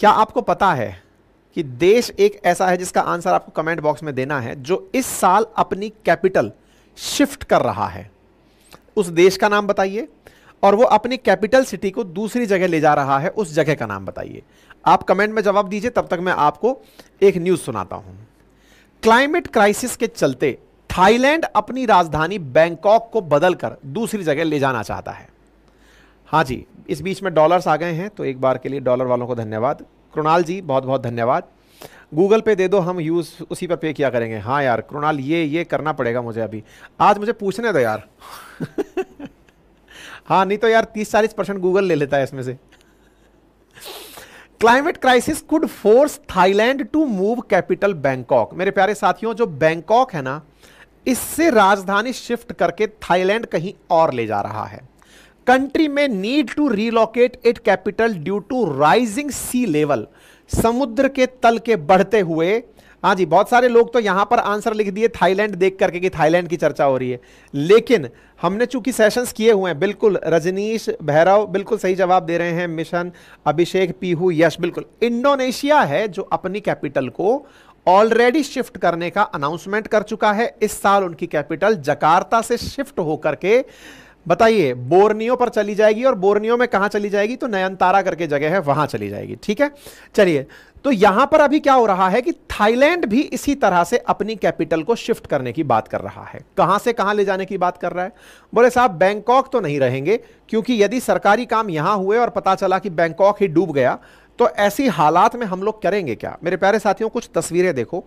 क्या आपको पता है कि देश एक ऐसा है जिसका आंसर आपको कमेंट बॉक्स में देना है जो इस साल अपनी कैपिटल शिफ्ट कर रहा है उस देश का नाम बताइए और वो अपनी कैपिटल सिटी को दूसरी जगह ले जा रहा है उस जगह का नाम बताइए आप कमेंट में जवाब दीजिए तब तक मैं आपको एक न्यूज़ सुनाता हूँ क्लाइमेट क्राइसिस के चलते थाईलैंड अपनी राजधानी बैंकॉक को बदलकर दूसरी जगह ले जाना चाहता है हाँ जी इस बीच में डॉलर्स आ गए हैं तो एक बार के लिए डॉलर वालों को धन्यवाद कृणाल जी बहुत बहुत धन्यवाद गूगल पे दे दो हम यूज़ उसी पर पे किया करेंगे हाँ यार कृणाल ये ये करना पड़ेगा मुझे अभी आज मुझे पूछने दो यार हाँ नहीं तो यार तीस चालीस परसेंट गूगल ले लेता है इसमें से climate crisis could force Thailand to move capital Bangkok मेरे प्यारे साथियों जो बैंकॉक है ना इससे राजधानी शिफ्ट करके थाईलैंड कहीं और ले जा रहा है कंट्री में need to relocate it capital due to rising sea level समुद्र के तल के बढ़ते हुए हाँ जी बहुत सारे लोग तो यहां पर आंसर लिख दिए थाईलैंड देख करके कि थाईलैंड की चर्चा हो रही है लेकिन हमने चूंकि सेशंस किए हुए हैं बिल्कुल रजनीश भैरव बिल्कुल सही जवाब दे रहे हैं मिशन अभिषेक पीहू यश बिल्कुल इंडोनेशिया है जो अपनी कैपिटल को ऑलरेडी शिफ्ट करने का अनाउंसमेंट कर चुका है इस साल उनकी कैपिटल जकार्ता से शिफ्ट होकर के बताइए बोर्नियो पर चली जाएगी और बोर्नियो में कहां चली जाएगी तो नयनतारा करके जगह है वहां चली जाएगी ठीक है चलिए तो यहां पर अभी क्या हो रहा है कि थाईलैंड भी इसी तरह से अपनी कैपिटल को शिफ्ट करने की बात कर रहा है कहां से कहां ले जाने की बात कर रहा है बोले साहब बैंकॉक तो नहीं रहेंगे क्योंकि यदि सरकारी काम यहां हुए और पता चला कि बैंकॉक ही डूब गया तो ऐसी हालात में हम लोग करेंगे क्या मेरे प्यारे साथियों कुछ तस्वीरें देखो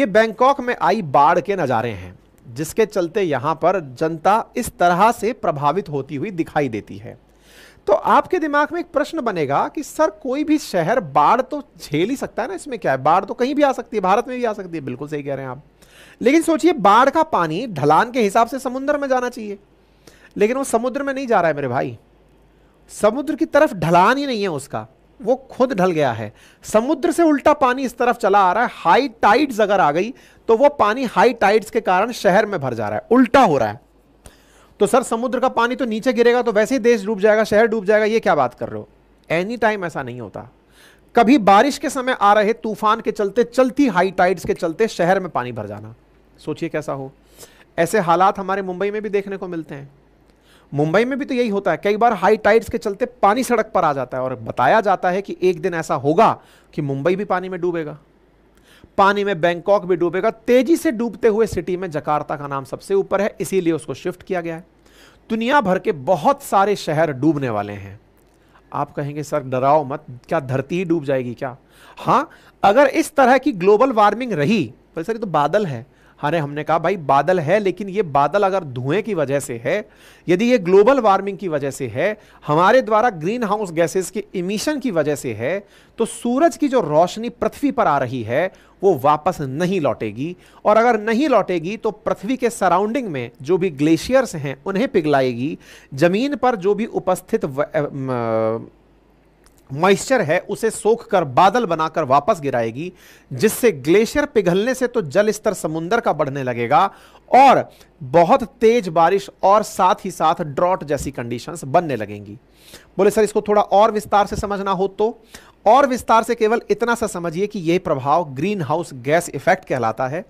ये बैंकॉक में आई बाढ़ के नज़ारे हैं जिसके चलते यहां पर जनता इस तरह से प्रभावित होती हुई दिखाई देती है तो आपके दिमाग में एक प्रश्न बनेगा कि सर कोई भी शहर बाढ़ तो झेल ही सकता है ना इसमें क्या है बाढ़ तो कहीं भी आ सकती है भारत में भी आ सकती है बिल्कुल सही कह रहे हैं आप लेकिन सोचिए बाढ़ का पानी ढलान के हिसाब से समुद्र में जाना चाहिए लेकिन वो समुद्र में नहीं जा रहा है मेरे भाई समुद्र की तरफ ढलान ही नहीं है उसका वो खुद ढल गया है समुद्र से उल्टा पानी इस तरफ चला आ रहा है हाई टाइड्स अगर आ गई तो वो पानी हाई टाइड्स के कारण शहर में भर जा रहा है उल्टा हो रहा है तो सर समुद्र का पानी तो नीचे गिरेगा तो वैसे ही देश डूब जाएगा शहर डूब जाएगा ये क्या बात कर रहे हो एनी टाइम ऐसा नहीं होता कभी बारिश के समय आ रहे तूफान के चलते चलती हाई टाइड्स के चलते शहर में पानी भर जाना सोचिए कैसा हो ऐसे हालात हमारे मुंबई में भी देखने को मिलते हैं मुंबई में भी तो यही होता है कई बार हाई टाइड्स के चलते पानी सड़क पर आ जाता है और बताया जाता है कि एक दिन ऐसा होगा कि मुंबई भी पानी में डूबेगा पानी में बैंकॉक भी डूबेगा तेजी से डूबते हुए सिटी में जकार्ता का नाम सबसे ऊपर है इसीलिए उसको शिफ्ट किया गया है दुनिया भर के बहुत सारे शहर डूबने वाले हैं आप कहेंगे सर डराओ मत क्या धरती ही डूब जाएगी क्या हाँ अगर इस तरह की ग्लोबल वार्मिंग रही तो सर ये तो बादल है अरे हमने कहा भाई बादल है लेकिन ये बादल अगर धुएं की वजह से है यदि ये ग्लोबल वार्मिंग की वजह से है हमारे द्वारा ग्रीन हाउस गैसेस के इमिशन की वजह से है तो सूरज की जो रोशनी पृथ्वी पर आ रही है वो वापस नहीं लौटेगी और अगर नहीं लौटेगी तो पृथ्वी के सराउंडिंग में जो भी ग्लेशियर्स हैं उन्हें पिघलाएगी ज़मीन पर जो भी उपस्थित मॉइस्चर है उसे सोखकर बादल बनाकर वापस गिराएगी जिससे ग्लेशियर पिघलने से तो जल स्तर समुद्र का बढ़ने लगेगा और बहुत तेज बारिश और साथ ही साथ ड्रॉट जैसी कंडीशंस बनने लगेंगी बोले सर इसको थोड़ा और विस्तार से समझना हो तो और विस्तार से केवल इतना सा समझिए कि यह प्रभाव ग्रीन हाउस गैस इफेक्ट कहलाता है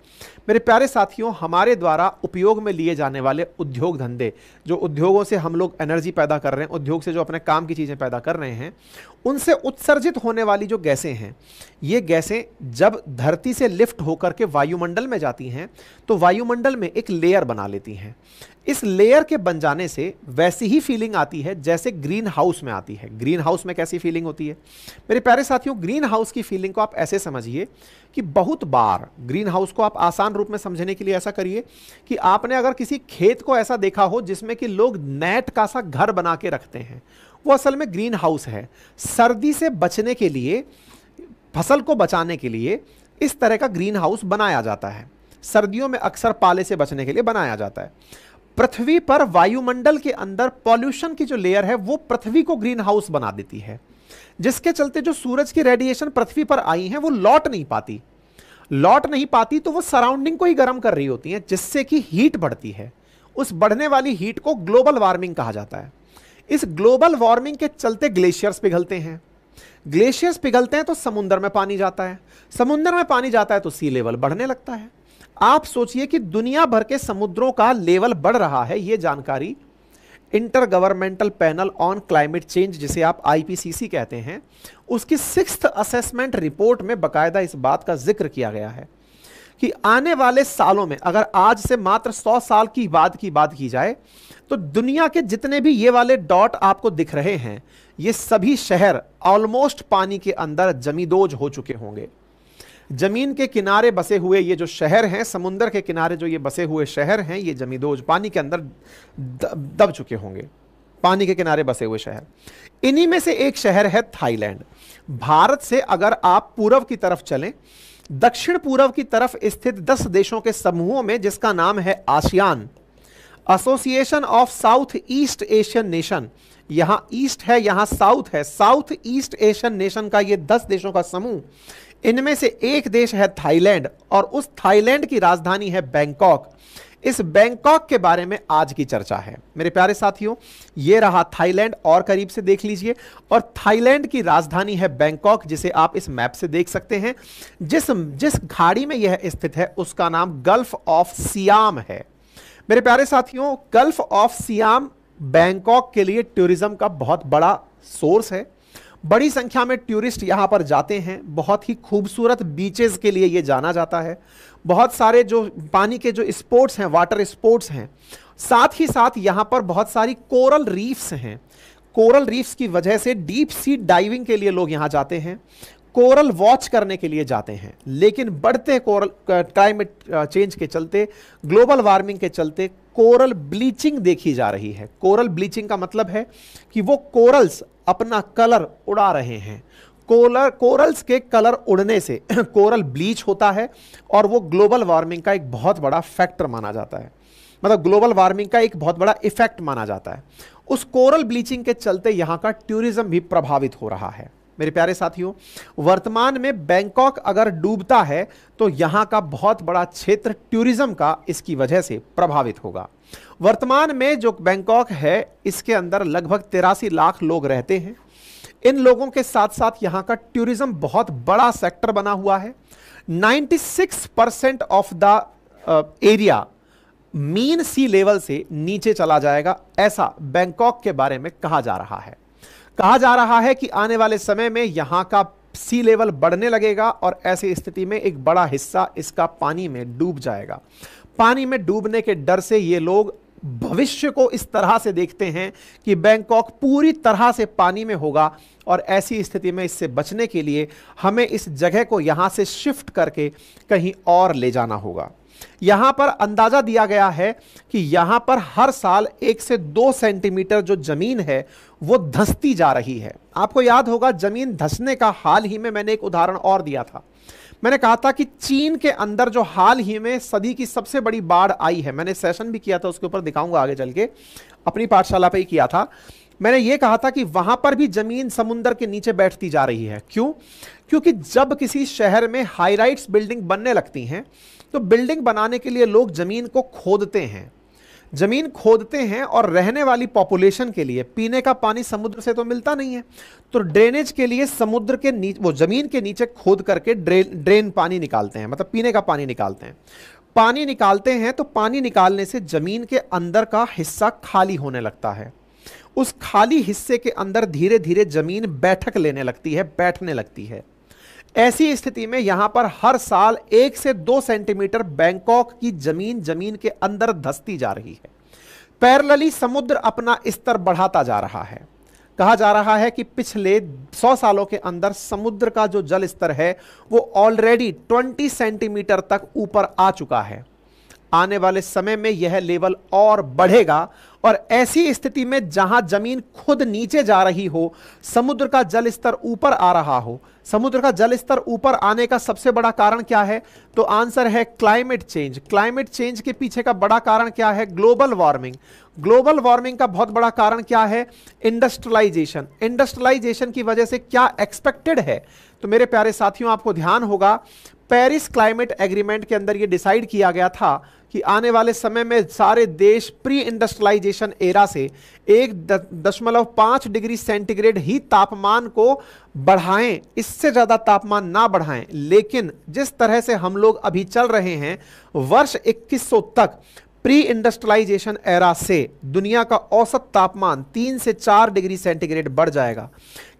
मेरे प्यारे साथियों हमारे द्वारा उपयोग में लिए जाने वाले उद्योग धंधे जो उद्योगों से हम लोग एनर्जी पैदा कर रहे हैं उद्योग से जो अपने काम की चीज़ें पैदा कर रहे हैं उनसे उत्सर्जित होने वाली जो गैसें हैं ये गैसें जब धरती से लिफ्ट होकर के वायुमंडल में जाती हैं तो वायुमंडल में एक लेयर बना लेती हैं इस लेयर के बन जाने से वैसी ही फीलिंग आती है जैसे ग्रीन हाउस में आती है ग्रीन हाउस में कैसी फीलिंग होती है मेरे प्यारे साथियों ग्रीन हाउस की फीलिंग को आप ऐसे समझिए कि बहुत बार ग्रीन हाउस को आप आसान रूप में समझने के लिए ऐसा करिए कि आपने अगर किसी खेत को ऐसा देखा हो जिसमें कि लोग नेट का सा घर बना के रखते हैं वो असल में ग्रीन हाउस है सर्दी से बचने के लिए फसल को बचाने के लिए इस तरह का ग्रीन हाउस बनाया जाता है सर्दियों में अक्सर पाले से बचने के लिए बनाया जाता है पृथ्वी पर वायुमंडल के अंदर पॉल्यूशन की जो लेयर है वो पृथ्वी को ग्रीन हाउस बना देती है जिसके चलते जो सूरज की रेडिएशन पृथ्वी पर आई है वो लौट नहीं पाती लौट नहीं पाती तो वो सराउंडिंग को ही गर्म कर रही होती है जिससे कि हीट बढ़ती है उस बढ़ने वाली हीट को ग्लोबल वार्मिंग कहा जाता है इस ग्लोबल वार्मिंग के चलते ग्लेशियर्स पिघलते हैं ग्लेशियर्स पिघलते हैं तो समुद्र में पानी जाता है समुद्र में पानी जाता है तो सी लेवल बढ़ने लगता है आप सोचिए कि दुनिया भर के समुद्रों का लेवल बढ़ रहा है ये जानकारी intergovernmental panel on climate change जिसे आप आईपीसीसी कहते हैं उसकी सिक्स असेसमेंट रिपोर्ट में बकायदा इस बात का जिक्र किया गया है कि आने वाले सालों में अगर आज से मात्र 100 साल की बात की बात की जाए तो दुनिया के जितने भी ये वाले डॉट आपको दिख रहे हैं ये सभी शहर ऑलमोस्ट पानी के अंदर जमीदोज हो चुके होंगे जमीन के किनारे बसे हुए ये जो शहर हैं समुंदर के किनारे जो ये बसे हुए शहर हैं ये जमीदोज पानी के अंदर दब चुके होंगे पानी के किनारे बसे हुए शहर इन्हीं में से एक शहर है थाईलैंड भारत से अगर आप पूर्व की तरफ चलें दक्षिण पूर्व की तरफ स्थित दस देशों के समूहों में जिसका नाम है ASEAN association of South East Asian nation यहां ईस्ट है यहां साउथ है साउथ ईस्ट एशियन नेशन का ये दस देशों का समूह इनमें से एक देश है थाईलैंड और उस थाईलैंड की राजधानी है बैंकॉक इस बैंकॉक के बारे में आज की चर्चा है मेरे प्यारे साथियों ये रहा थाईलैंड और करीब से देख लीजिए और थाईलैंड की राजधानी है बैंकॉक जिसे आप इस मैप से देख सकते हैं जिस जिस खाड़ी में यह स्थित है उसका नाम गल्फ ऑफ सियाम है मेरे प्यारे साथियों गल्फ ऑफ सियाम बैंकॉक के लिए टूरिज्म का बहुत बड़ा सोर्स है बड़ी संख्या में टूरिस्ट यहाँ पर जाते हैं बहुत ही खूबसूरत बीचेस के लिए ये जाना जाता है बहुत सारे जो पानी के जो स्पोर्ट्स हैं वाटर स्पोर्ट्स हैं साथ ही साथ यहाँ पर बहुत सारी कोरल रीफ्स हैं कोरल रीफ्स की वजह से डीप सी डाइविंग के लिए लोग यहाँ जाते हैं कोरल वॉच करने के लिए जाते हैं लेकिन बढ़ते कोरल क्लाइमेट चेंज के चलते ग्लोबल वार्मिंग के चलते कोरल ब्लीचिंग देखी जा रही है कोरल ब्लीचिंग का मतलब है कि वो कोरल्स अपना कलर उड़ा रहे हैं कोलर कोरल्स के कलर उड़ने से कोरल ब्लीच होता है और वो ग्लोबल वार्मिंग का एक बहुत बड़ा फैक्टर माना जाता है मतलब ग्लोबल वार्मिंग का एक बहुत बड़ा इफेक्ट माना जाता है उस कोरल ब्लीचिंग के चलते यहाँ का टूरिज्म भी प्रभावित हो रहा है मेरे प्यारे साथियों वर्तमान में बैंकॉक अगर डूबता है तो यहां का बहुत बड़ा क्षेत्र टूरिज्म का इसकी वजह से प्रभावित होगा वर्तमान में जो बैंकॉक है इसके अंदर लगभग तिरासी लाख लोग रहते हैं इन लोगों के साथ साथ यहां का टूरिज्म बहुत बड़ा सेक्टर बना हुआ है 96 percent of the area mean sea level से नीचे चला जाएगा ऐसा बैंकॉक के बारे में कहा जा रहा है कहा जा रहा है कि आने वाले समय में यहां का सी लेवल बढ़ने लगेगा और ऐसी स्थिति में एक बड़ा हिस्सा इसका पानी में डूब जाएगा पानी में डूबने के डर से ये लोग भविष्य को इस तरह से देखते हैं कि बैंकॉक पूरी तरह से पानी में होगा और ऐसी स्थिति में इससे बचने के लिए हमें इस जगह को यहाँ से शिफ्ट करके कहीं और ले जाना होगा यहां पर अंदाज़ा दिया गया है कि यहां पर हर साल एक से दो सेंटीमीटर जो ज़मीन है वो धसती जा रही है आपको याद होगा ज़मीन धसने का हाल ही में मैंने एक उदाहरण और दिया था मैंने कहा था कि चीन के अंदर जो हाल ही में सदी की सबसे बड़ी बाढ़ आई है मैंने सेशन भी किया था उसके ऊपर दिखाऊंगा आगे चल के अपनी पाठशाला पे ही किया था मैंने ये कहा था कि वहां पर भी जमीन समुद्र के नीचे बैठती जा रही है क्यों क्योंकि जब किसी शहर में हाई राइट्स बिल्डिंग बनने लगती हैं तो बिल्डिंग बनाने के लिए लोग ज़मीन को खोदते हैं ज़मीन खोदते हैं और रहने वाली पॉपुलेशन के लिए पीने का पानी समुद्र से तो मिलता नहीं है तो ड्रेनेज के लिए समुद्र के नीचे वो ज़मीन के नीचे खोद करके ड्रेन ड्रेन पानी निकालते हैं मतलब पीने का पानी निकालते हैं पानी निकालते हैं तो पानी निकालने से ज़मीन के अंदर का हिस्सा खाली होने लगता है उस खाली हिस्से के अंदर धीरे धीरे ज़मीन बैठक लेने लगती है बैठने लगती है ऐसी स्थिति में यहां पर हर साल एक से दो सेंटीमीटर बैंकॉक की जमीन जमीन के अंदर धसती जा रही है पैरलली समुद्र अपना स्तर बढ़ाता जा रहा है कहा जा रहा है कि पिछले 100 सालों के अंदर समुद्र का जो जल स्तर है वो ऑलरेडी 20 सेंटीमीटर तक ऊपर आ चुका है आने वाले समय में यह लेवल और बढ़ेगा और ऐसी स्थिति में जहां जमीन खुद नीचे जा रही हो समुद्र का जल स्तर ऊपर आ रहा हो समुद्र का जल स्तर ऊपर आने का सबसे बड़ा कारण क्या है तो आंसर है क्लाइमेट चेंज क्लाइमेट चेंज के पीछे का बड़ा कारण क्या है ग्लोबल वार्मिंग ग्लोबल वार्मिंग का बहुत बड़ा कारण क्या है इंडस्ट्रियलाइजेशन इंडस्ट्रियलाइजेशन की वजह से क्या एक्सपेक्टेड है तो मेरे प्यारे साथियों आपको ध्यान होगा पेरिस क्लाइमेट एग्रीमेंट के अंदर ये डिसाइड किया गया था कि आने वाले समय में सारे देश प्री इंडस्ट्रियलाइजेशन एरा से एक दशमलव पाँच डिग्री सेंटीग्रेड ही तापमान को बढ़ाएं इससे ज़्यादा तापमान ना बढ़ाएं लेकिन जिस तरह से हम लोग अभी चल रहे हैं वर्ष 2100 तक प्री इंडस्ट्रियलाइजेशन एरा से दुनिया का औसत तापमान तीन से चार डिग्री सेंटीग्रेड बढ़ जाएगा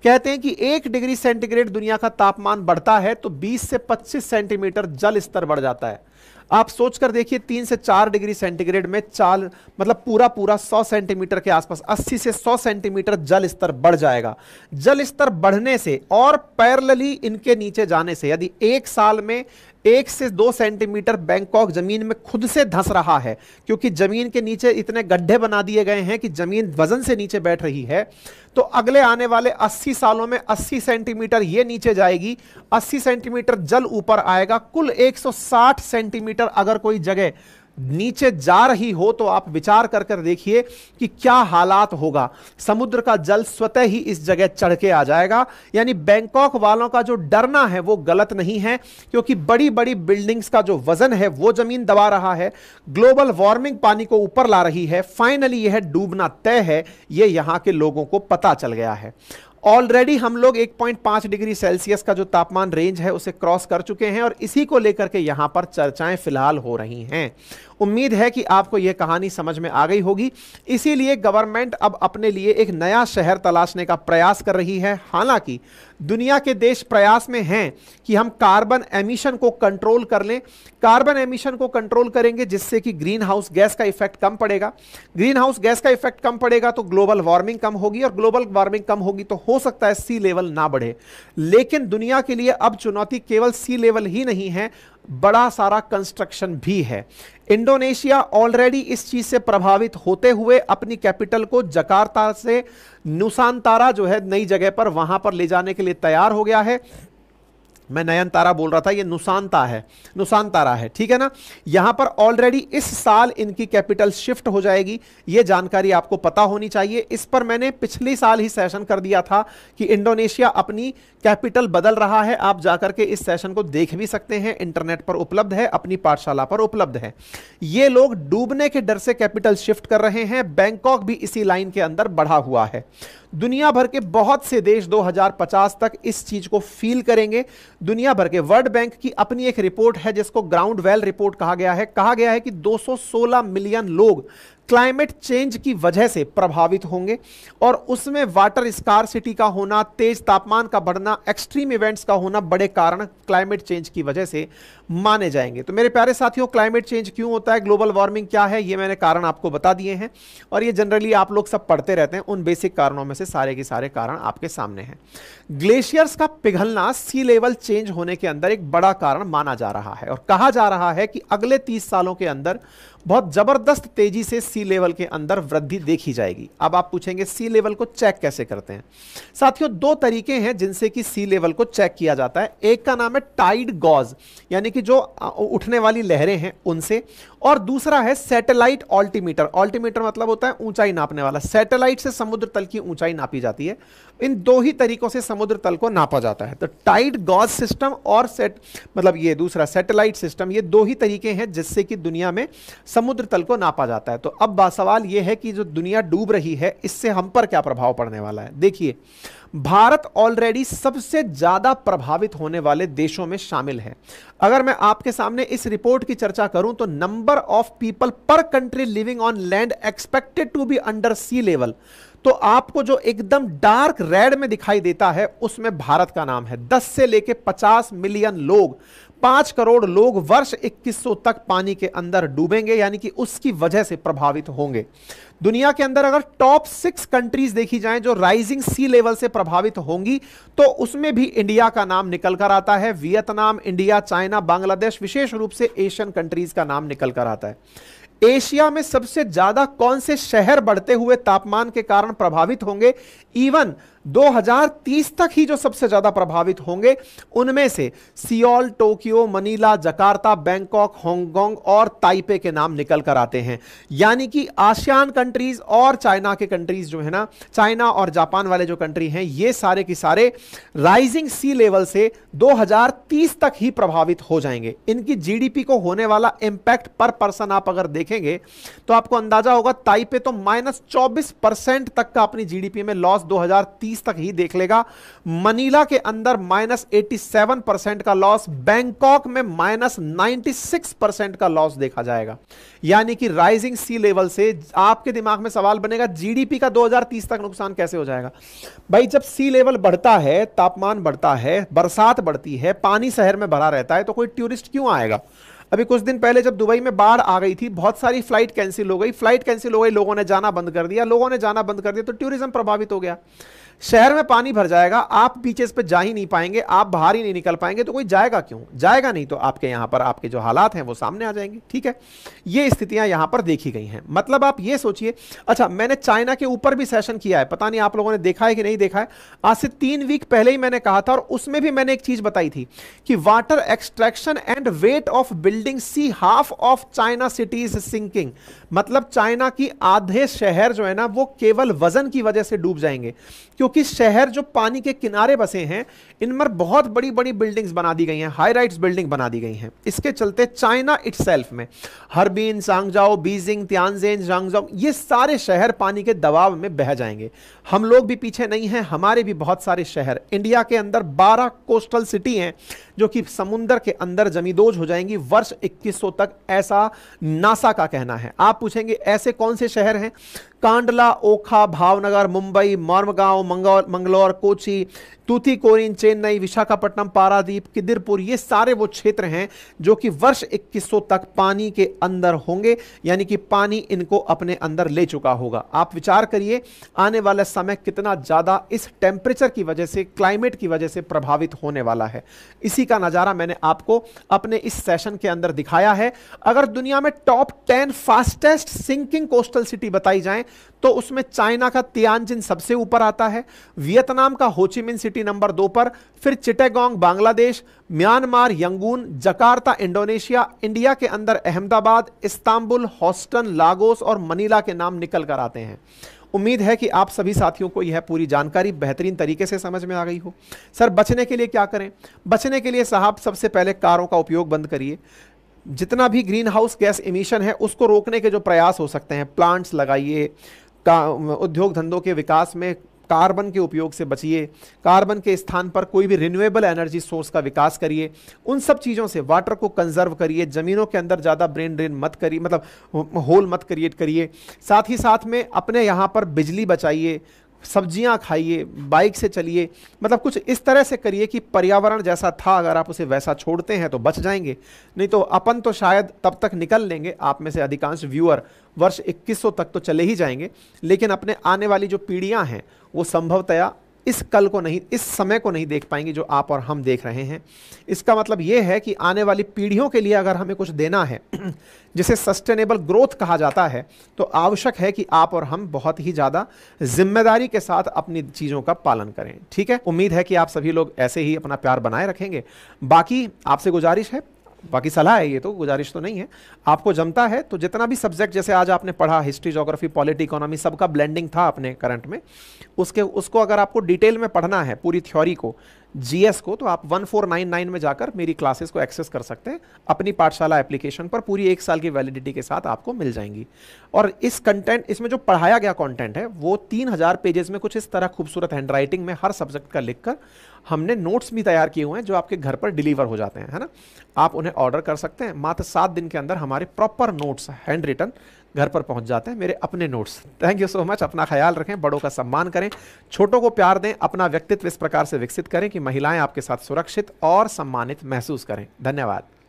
कहते हैं कि एक डिग्री सेंटीग्रेड दुनिया का तापमान बढ़ता है तो 20 से 25 सेंटीमीटर जल स्तर बढ़ जाता है आप सोचकर देखिए तीन से चार डिग्री सेंटीग्रेड में चाल मतलब पूरा पूरा सौ सेंटीमीटर के आसपास अस्सी से सौ सेंटीमीटर जल स्तर बढ़ जाएगा जल स्तर बढ़ने से और पैरलली इनके नीचे जाने से यदि एक साल में एक से दो सेंटीमीटर बैंकॉक जमीन में खुद से धंस रहा है क्योंकि जमीन के नीचे इतने गड्ढे बना दिए गए हैं कि जमीन वजन से नीचे बैठ रही है तो अगले आने वाले 80 सालों में 80 सेंटीमीटर ये नीचे जाएगी 80 सेंटीमीटर जल ऊपर आएगा कुल 160 सेंटीमीटर अगर कोई जगह नीचे जा रही हो तो आप विचार कर कर देखिए कि क्या हालात होगा समुद्र का जल स्वतः ही इस जगह चढ़ के आ जाएगा यानी बैंकॉक वालों का जो डरना है वो गलत नहीं है क्योंकि बड़ी बड़ी बिल्डिंग्स का जो वजन है वो जमीन दबा रहा है ग्लोबल वार्मिंग पानी को ऊपर ला रही है फाइनली यह डूबना तय है ये यहां के लोगों को पता चल गया है ऑलरेडी हम लोग 1.5 डिग्री सेल्सियस का जो तापमान रेंज है उसे क्रॉस कर चुके हैं और इसी को लेकर के यहां पर चर्चाएं फिलहाल हो रही हैं उम्मीद है कि आपको यह कहानी समझ में आ गई होगी इसीलिए गवर्नमेंट अब अपने लिए एक नया शहर तलाशने का प्रयास कर रही है हालांकि दुनिया के देश प्रयास में हैं कि हम कार्बन एमिशन को कंट्रोल कर लें कार्बन एमिशन को कंट्रोल करेंगे जिससे कि ग्रीन हाउस गैस का इफेक्ट कम पड़ेगा ग्रीन हाउस गैस का इफेक्ट कम पड़ेगा तो ग्लोबल वार्मिंग कम होगी और ग्लोबल वार्मिंग कम होगी तो हो सकता है सी लेवल ना बढ़े लेकिन दुनिया के लिए अब चुनौती केवल सी लेवल ही नहीं है बड़ा सारा कंस्ट्रक्शन भी है इंडोनेशिया ऑलरेडी इस चीज से प्रभावित होते हुए अपनी कैपिटल को जकार्ता से नुसानतारा जो है नई जगह पर वहां पर ले जाने के लिए तैयार हो गया है मैं नयन तारा बोल रहा था ये नुसान है नुसान तारा है ठीक है ना यहां पर ऑलरेडी इस साल इनकी कैपिटल शिफ्ट हो जाएगी ये जानकारी आपको पता होनी चाहिए इस पर मैंने पिछले साल ही सेशन कर दिया था कि इंडोनेशिया अपनी कैपिटल बदल रहा है आप जाकर के इस सेशन को देख भी सकते हैं इंटरनेट पर उपलब्ध है अपनी पाठशाला पर उपलब्ध है ये लोग डूबने के डर से कैपिटल शिफ्ट कर रहे हैं बैंकॉक भी इसी लाइन के अंदर बढ़ा हुआ है दुनिया भर के बहुत से देश 2050 तक इस चीज को फील करेंगे दुनिया भर के वर्ल्ड बैंक की अपनी एक रिपोर्ट है जिसको ग्राउंड वेल रिपोर्ट कहा गया है कहा गया है कि 216 मिलियन लोग क्लाइमेट चेंज की वजह से प्रभावित होंगे और उसमें वाटर स्कार सिटी का होना तेज तापमान का बढ़ना एक्सट्रीम इवेंट्स का होना बड़े कारण क्लाइमेट चेंज की वजह से माने जाएंगे तो मेरे प्यारे साथियों क्लाइमेट चेंज क्यों होता है ग्लोबल वार्मिंग क्या है ये मैंने कारण आपको बता दिए हैं और ये जनरली आप लोग सब पढ़ते रहते हैं उन बेसिक कारणों में से सारे के सारे कारण आपके सामने हैं ग्लेशियर्स का पिघलना सी लेवल चेंज होने के अंदर एक बड़ा कारण माना जा रहा है और कहा जा रहा है कि अगले तीस सालों के अंदर बहुत ज़बरदस्त तेज़ी से सी लेवल के अंदर वृद्धि देखी जाएगी अब आप पूछेंगे सी लेवल को चेक कैसे करते हैं साथियों दो तरीके हैं जिनसे कि सी लेवल को चेक किया जाता है एक का नाम है टाइड गॉज यानी कि जो उठने वाली लहरें हैं उनसे और दूसरा है सैटेलाइट ऑल्टीमीटर ऑल्टीमीटर मतलब होता है ऊंचाई नापने वाला सैटेलाइट से समुद्र तल की ऊंचाई नापी जाती है इन दो ही तरीकों से समुद्र तल को नापा जाता है तो टाइड गॉज सिस्टम और सेट मतलब ये दूसरा सैटेलाइट सिस्टम ये दो ही तरीके हैं जिससे कि दुनिया में समुद्र तल को नापा जाता है तो अब सवाल यह है कि जो दुनिया डूब रही है इससे हम पर क्या प्रभाव पड़ने वाला है देखिए भारत ऑलरेडी सबसे ज्यादा प्रभावित होने वाले देशों में शामिल है अगर मैं आपके सामने इस रिपोर्ट की चर्चा करूं तो number of people per country living on land expected to be under sea level तो आपको जो एकदम डार्क रेड में दिखाई देता है उसमें भारत का नाम है 10 से लेकर 50 मिलियन लोग पांच करोड़ लोग वर्ष 2100 तक पानी के अंदर डूबेंगे यानी कि उसकी वजह से प्रभावित होंगे दुनिया के अंदर अगर टॉप सिक्स कंट्रीज देखी जाएं जो राइजिंग सी लेवल से प्रभावित होंगी तो उसमें भी इंडिया का नाम निकल कर आता है वियतनाम इंडिया चाइना बांग्लादेश विशेष रूप से एशियन कंट्रीज का नाम निकल कर आता है एशिया में सबसे ज्यादा कौन से शहर बढ़ते हुए तापमान के कारण प्रभावित होंगे इवन 2030 तक ही जो सबसे ज्यादा प्रभावित होंगे उनमें से Seoul Tokyo Manila Jakarta Bangkok Hong Kong और ताइपे के नाम निकल कर आते हैं यानी कि आसियान कंट्रीज और चाइना के कंट्रीज जो है ना चाइना और जापान वाले जो कंट्री हैं ये सारे के सारे राइजिंग सी लेवल से 2030 तक ही प्रभावित हो जाएंगे इनकी जीडीपी को होने वाला इंपैक्ट पर पर्सन आप अगर देखेंगे तो आपको अंदाजा होगा ताइपे तो माइनस चौबीस परसेंट तक का अपनी जीडीपी में लॉस दो तीस तक ही देख लेगा मनीला के अंदर माइनस एटी परसेंट का लॉस बैंकॉक में माइनस नाइनटी सिक्स परसेंट का लॉस देखा जाएगा यानी कि राइजिंग सी लेवल से आपके दिमाग में सवाल बनेगा जीडीपी का 2030 तक नुकसान कैसे हो जाएगा भाई जब सी लेवल बढ़ता है तापमान बढ़ता है बरसात बढ़ती है पानी शहर में भरा रहता है तो कोई टूरिस्ट क्यों आएगा अभी कुछ दिन पहले जब दुबई में बाढ़ आ गई थी बहुत सारी फ्लाइट कैंसिल हो गई फ्लाइट कैंसिल हो गई लोगों ने जाना बंद कर दिया लोगों ने जाना बंद कर दिया तो टूरिज्म प्रभावित हो गया शहर में पानी भर जाएगा आप बीचेस पे जा ही नहीं पाएंगे आप बाहर ही नहीं निकल पाएंगे तो कोई जाएगा क्यों जाएगा नहीं तो आपके यहां पर आपके जो हालात हैं वो सामने आ जाएंगे ठीक है ये स्थितियां यहां पर देखी गई हैं मतलब आप ये सोचिए अच्छा मैंने चाइना के ऊपर भी सेशन किया है पता नहीं आप लोगों ने देखा है कि नहीं देखा है आज से तीन वीक पहले ही मैंने कहा था और उसमें भी मैंने एक चीज़ बताई थी कि water extraction and weight of building see half of China cities sinking मतलब चाइना की आधे शहर जो है ना वो केवल वजन की वजह से डूब जाएंगे क्योंकि क्योंकि शहर जो पानी के किनारे बसे हैं इनमें बहुत बड़ी बड़ी बिल्डिंग्स बना दी गई हैं हाई राइट्स बिल्डिंग बना दी गई हैं इसके चलते चाइना इट में हरबीन सांगजाओ बीजिंग तियानजेन झांगजाओ ये सारे शहर पानी के दबाव में बह जाएंगे हम लोग भी पीछे नहीं हैं हमारे भी बहुत सारे शहर इंडिया के अंदर बारह कोस्टल सिटी हैं जो कि समुद्र के अंदर जमीदोज हो जाएंगी वर्ष 2100 तक ऐसा नासा का कहना है आप पूछेंगे ऐसे कौन से शहर हैं कांडला ओखा भावनगर मुंबई मॉर्मगांव मंगलौर कोची तूतीकोरिन चेन्नई विशाखापट्टनम पारादीप किदिरपुर ये सारे वो क्षेत्र हैं जो कि वर्ष 2100 तक पानी के अंदर होंगे यानी कि पानी इनको अपने अंदर ले चुका होगा आप विचार करिए आने वाला समय कितना ज़्यादा इस टेम्परेचर की वजह से क्लाइमेट की वजह से प्रभावित होने वाला है इसी का नज़ारा मैंने आपको अपने इस सेशन के अंदर दिखाया है अगर दुनिया में top ten fastest sinking coastal city बताई जाए तो उसमें चाइना का तियानजिन सबसे ऊपर आता है वियतनाम का होचिमिन सिटी नंबर दो पर फिर Chittagong Bangladesh Myanmar Yangon Jakarta Indonesia India के अंदर अहमदाबाद इस्तांबुल हॉस्टन लागोस और मनीला के नाम निकल कर आते हैं उम्मीद है कि आप सभी साथियों को यह पूरी जानकारी बेहतरीन तरीके से समझ में आ गई हो सर बचने के लिए क्या करें बचने के लिए साहब सबसे पहले कारों का उपयोग बंद करिए जितना भी ग्रीन हाउस गैस इमिशन है उसको रोकने के जो प्रयास हो सकते हैं प्लांट्स लगाइए का उद्योग धंधों के विकास में कार्बन के उपयोग से बचिए कार्बन के स्थान पर कोई भी रिन्यूएबल एनर्जी सोर्स का विकास करिए उन सब चीज़ों से वाटर को कंजर्व करिए ज़मीनों के अंदर ज़्यादा ब्रेन ड्रेन मत करिए मतलब होल मत क्रिएट करिए साथ ही साथ में अपने यहाँ पर बिजली बचाइए सब्जियां खाइए बाइक से चलिए मतलब कुछ इस तरह से करिए कि पर्यावरण जैसा था अगर आप उसे वैसा छोड़ते हैं तो बच जाएंगे नहीं तो अपन तो शायद तब तक निकल लेंगे आप में से अधिकांश व्यूअर वर्ष 2100 तक तो चले ही जाएंगे लेकिन अपने आने वाली जो पीढ़ियाँ हैं वो संभवतया इस कल को नहीं इस समय को नहीं देख पाएंगे जो आप और हम देख रहे हैं इसका मतलब ये है कि आने वाली पीढ़ियों के लिए अगर हमें कुछ देना है जिसे सस्टेनेबल ग्रोथ कहा जाता है तो आवश्यक है कि आप और हम बहुत ही ज़्यादा जिम्मेदारी के साथ अपनी चीज़ों का पालन करें ठीक है उम्मीद है कि आप सभी लोग ऐसे ही अपना प्यार बनाए रखेंगे बाकी आपसे गुजारिश है बाकी सलाह है ये तो गुजारिश तो नहीं है आपको जमता है तो जितना भी सब्जेक्ट जैसे आज आपने पढ़ा हिस्ट्री जोग्राफी पॉलिटी इकोनॉमी सबका ब्लेंडिंग था अपने करंट में उसके उसको अगर आपको डिटेल में पढ़ना है पूरी थ्योरी को जीएस को तो आप 1499 में जाकर मेरी क्लासेस को एक्सेस कर सकते हैं अपनी पाठशाला एप्लीकेशन पर पूरी एक साल की वैलिडिटी के साथ आपको मिल जाएंगी और इस कंटेंट इसमें जो पढ़ाया गया कंटेंट है वो 3000 पेजेस में कुछ इस तरह खूबसूरत हैंडराइटिंग में हर सब्जेक्ट का लिखकर हमने नोट्स भी तैयार किए हुए हैं जो आपके घर पर डिलीवर हो जाते हैं है ना आप उन्हें ऑर्डर कर सकते हैं मात्र सात दिन के अंदर हमारे प्रॉपर नोट्स हैंड रिटर्न घर पर पहुंच जाते हैं मेरे अपने notes thank you so much अपना ख्याल रखें बड़ों का सम्मान करें छोटों को प्यार दें अपना व्यक्तित्व इस प्रकार से विकसित करें कि महिलाएं आपके साथ सुरक्षित और सम्मानित महसूस करें धन्यवाद